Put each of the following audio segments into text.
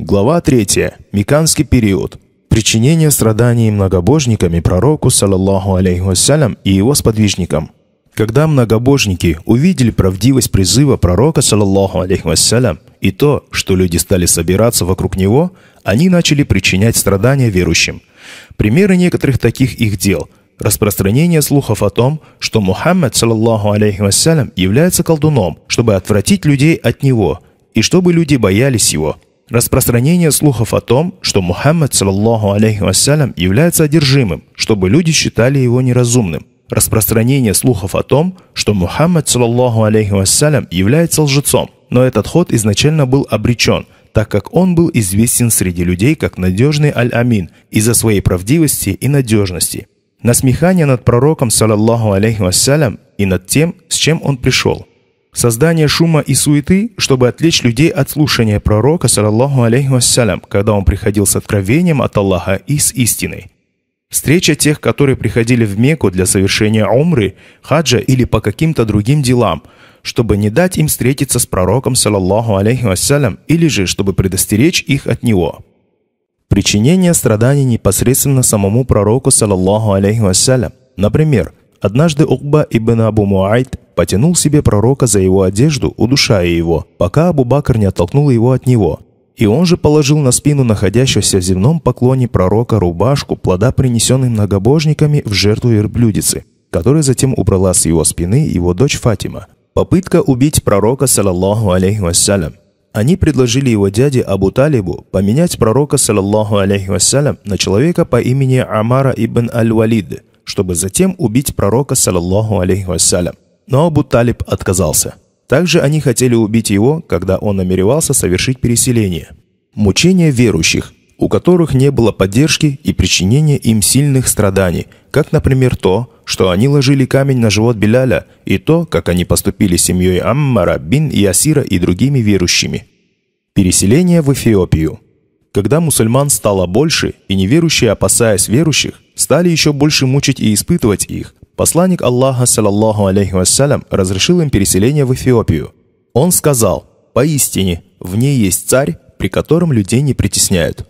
Глава 3. Миканский период. Причинение страданий многобожниками пророку саллаллаху алейхи вассалям и его сподвижникам. Когда многобожники увидели правдивость призыва пророка саллаллаху алейхи вассалям и то, что люди стали собираться вокруг него, они начали причинять страдания верующим. Примеры некоторых таких их дел – распространение слухов о том, что Мухаммад, саллаллаху алейхи вассалям, является колдуном, чтобы отвратить людей от него, и чтобы люди боялись его – Распространение слухов о том, что Мухаммад, саллаллаху алейхи вассалям, является одержимым, чтобы люди считали его неразумным. Распространение слухов о том, что Мухаммад, саллаллаху алейхи вассалям, является лжецом. Но этот ход изначально был обречен, так как он был известен среди людей как надежный Аль-Амин из-за своей правдивости и надежности. Насмехание над пророком, саллаллаху алейхи вассалям, и над тем, с чем он пришел. Создание шума и суеты, чтобы отвлечь людей от слушания пророка, саллаллаху алейхи вассалям, когда он приходил с откровением от Аллаха и с истиной. Встреча тех, которые приходили в Мекку для совершения умры, хаджа или по каким-то другим делам, чтобы не дать им встретиться с пророком, саллаллаху алейхи вассалям, или же чтобы предостеречь их от него. Причинение страданий непосредственно самому пророку, саллаллаху алейхи вассалям. Например, Однажды Укба ибн Абу Муайт потянул себе пророка за его одежду, удушая его, пока Абу Бакр не оттолкнул его от него. И он же положил на спину находящегося в земном поклоне пророка рубашку плода, принесенным многобожниками в жертву верблюдицы, которая затем убрала с его спины его дочь Фатима. Попытка убить пророка, саллаллаху алейхи вассалям. Они предложили его дяде Абу Талибу поменять пророка, саллаллаху алейхи вассалям, на человека по имени Амара ибн Аль-Валид – чтобы затем убить пророка, саллаллаху алейхи вассалям. Но Абу Талиб отказался. Также они хотели убить его, когда он намеревался совершить переселение. Мучение верующих, у которых не было поддержки и причинения им сильных страданий, как, например, то, что они ложили камень на живот Беляля, и то, как они поступили с семьей Аммара, Бин и Асира и другими верующими. Переселение в Эфиопию – когда мусульман стало больше, и неверующие, опасаясь верующих, стали еще больше мучить и испытывать их, посланник Аллаха, саллаллаху алейхи вассалям, разрешил им переселение в Эфиопию. Он сказал, «Поистине, в ней есть царь, при котором людей не притесняют».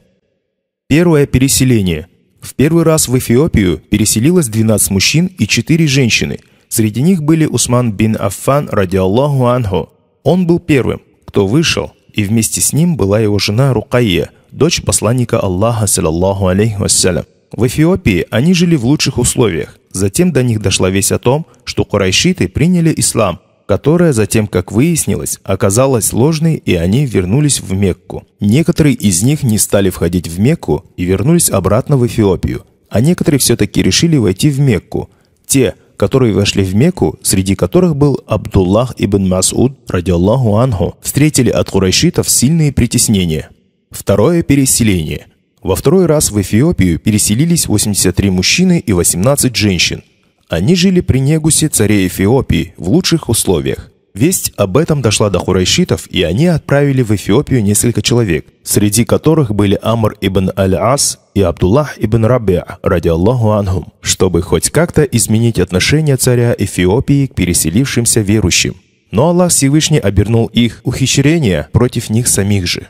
Первое переселение. В первый раз в Эфиопию переселилось 12 мужчин и 4 женщины. Среди них были Усман бин Аффан, ради Аллаху анху. Он был первым, кто вышел, и вместе с ним была его жена Рукайя – дочь посланника Аллаха, саллаллаху алейхи вассалям. В Эфиопии они жили в лучших условиях. Затем до них дошла весть о том, что курайшиты приняли ислам, которая затем, как выяснилось, оказалась ложной, и они вернулись в Мекку. Некоторые из них не стали входить в Мекку и вернулись обратно в Эфиопию, а некоторые все-таки решили войти в Мекку. Те, которые вошли в Мекку, среди которых был Абдуллах ибн Масуд, ради радиаллаху анху, встретили от курайшитов сильные притеснения – Второе переселение. Во второй раз в Эфиопию переселились 83 мужчины и 18 женщин. Они жили при Негусе, царе Эфиопии, в лучших условиях. Весть об этом дошла до хурайшитов, и они отправили в Эфиопию несколько человек, среди которых были Амр ибн Аль-Ас и Абдуллах ибн Рабиа, ради Аллаху анхум, чтобы хоть как-то изменить отношение царя Эфиопии к переселившимся верующим. Но Аллах Всевышний обернул их ухищрения против них самих же.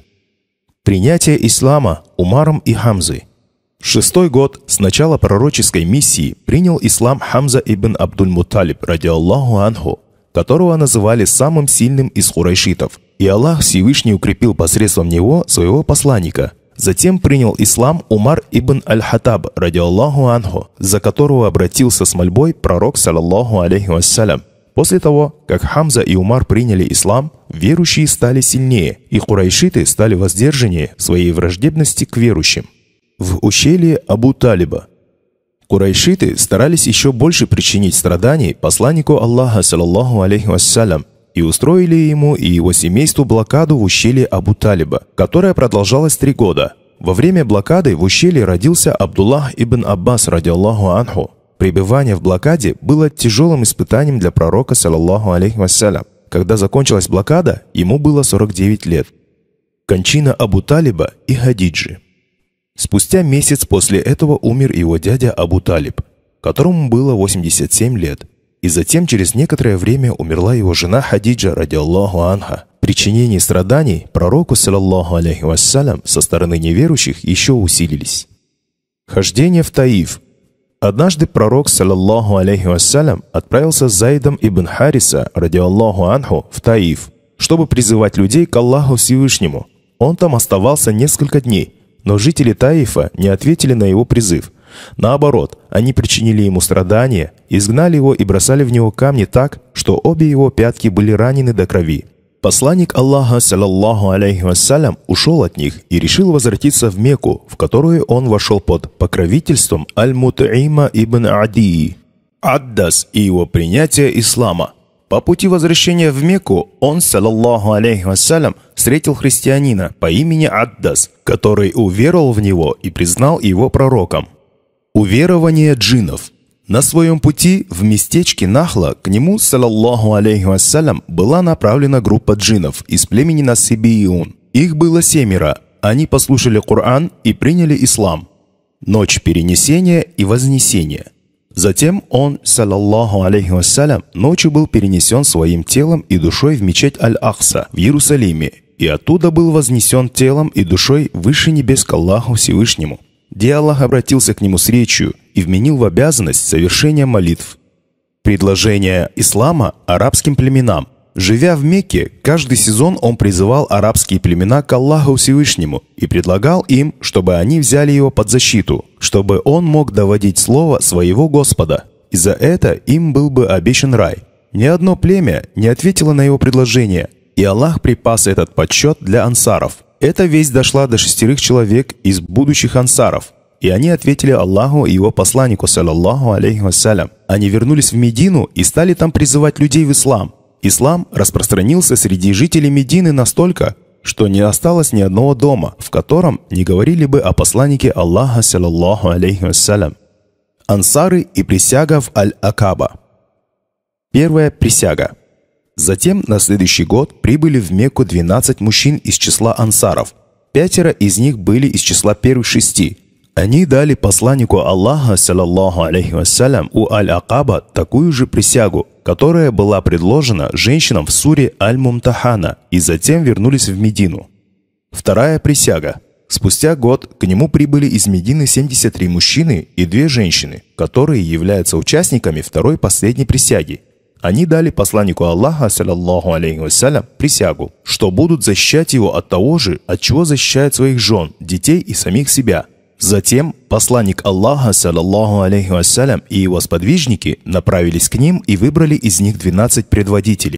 Принятие ислама Умаром и Хамзы. Шестой год с начала пророческой миссии принял ислам Хамза ибн Абдуль-Муталиб, ради Аллаху Анху, которого называли самым сильным из хурайшитов. И Аллах Всевышний укрепил посредством него своего посланника. Затем принял ислам Умар ибн Аль-Хатаб, ради Аллаху Анху, за которого обратился с мольбой пророк, саллаллаху алейхи вассалям. После того, как Хамза и Умар приняли ислам, верующие стали сильнее, и курайшиты стали воздержаннее в своей враждебности к верующим. В ущелье Абу-Талиба Курайшиты старались еще больше причинить страданий посланнику Аллаха, саллаллаху алейхи вассалям, и устроили ему и его семейству блокаду в ущелье Абу-Талиба, которая продолжалась три года. Во время блокады в ущелье родился Абдуллах ибн Аббас, радиаллаху анху, Пребывание в блокаде было тяжелым испытанием для пророка, саллаллаху алейхи вассалям. Когда закончилась блокада, ему было 49 лет. Кончина Абу Талиба и Хадиджи. Спустя месяц после этого умер его дядя Абу Талиб, которому было 87 лет. И затем через некоторое время умерла его жена Хадиджа, ради Аллаху анха. Причинение страданий пророку, саллаллаху алейхи вассалям, со стороны неверующих еще усилились. Хождение в Таиф – Однажды пророк, саллаллаху алейхи вассалям, отправился с Зайдом ибн Хариса, ради Аллаху анху, в Таиф, чтобы призывать людей к Аллаху Всевышнему. Он там оставался несколько дней, но жители Таифа не ответили на его призыв. Наоборот, они причинили ему страдания, изгнали его и бросали в него камни так, что обе его пятки были ранены до крови. Посланник Аллаха, саллаллаху алейхи вассалям, ушел от них и решил возвратиться в Мекку, в которую он вошел под покровительством Аль-Мутаима ибн Адии, Аддас и его принятие ислама. По пути возвращения в Мекку он, саллаллаху алейхи вассалям, встретил христианина по имени Аддас, который уверовал в него и признал его пророком. Уверование джинов – на своем пути в местечке Нахла к нему, саллаллаху алейхи вассалям, была направлена группа джинов из племени насибиун. Их было семеро. Они послушали Коран и приняли ислам. Ночь перенесения и вознесения. Затем он, саллаллаху алейхи вассалям, ночью был перенесен своим телом и душой в мечеть Аль-Ахса в Иерусалиме, и оттуда был вознесен телом и душой выше небес к Аллаху Всевышнему. Где Аллах обратился к нему с речью – и вменил в обязанность совершения молитв. Предложение ислама арабским племенам. Живя в Мекке, каждый сезон он призывал арабские племена к Аллаху Всевышнему и предлагал им, чтобы они взяли его под защиту, чтобы он мог доводить слово своего Господа. И за это им был бы обещан рай. Ни одно племя не ответило на его предложение, и Аллах припас этот подсчет для ансаров – эта весть дошла до шестерых человек из будущих ансаров. И они ответили Аллаху и его посланнику, саллаллаху алейхи вассалям. Они вернулись в Медину и стали там призывать людей в ислам. Ислам распространился среди жителей Медины настолько, что не осталось ни одного дома, в котором не говорили бы о посланнике Аллаха, саллаллаху алейхи вассалям. Ансары и присяга в Аль-Акаба. Первая присяга. Затем на следующий год прибыли в Мекку 12 мужчин из числа ансаров. Пятеро из них были из числа первых шести – они дали посланнику Аллаха, саллаллаху алейхи вассалям, у Аль-Акаба такую же присягу, которая была предложена женщинам в суре Аль-Мумтахана, и затем вернулись в Медину. Вторая присяга. Спустя год к нему прибыли из Медины 73 мужчины и две женщины, которые являются участниками второй последней присяги. Они дали посланнику Аллаха, саллаллаху алейхи вассалям, присягу, что будут защищать его от того же, от чего защищают своих жен, детей и самих себя – Затем посланник Аллаха, саллаллаху алейхи вассалям, и его сподвижники направились к ним и выбрали из них 12 предводителей.